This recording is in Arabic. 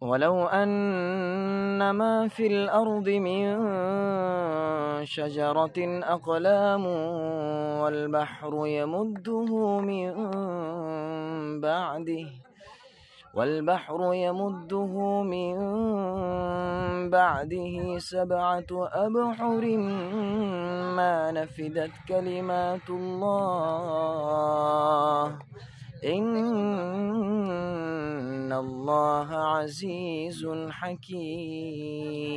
ولو أن ما في الأرض من شجرة أقلام والبحر يمده من بعده والبحر يمده من بعده سبعة أبحر ما نفدت كلمات الله الله عزيز حكيم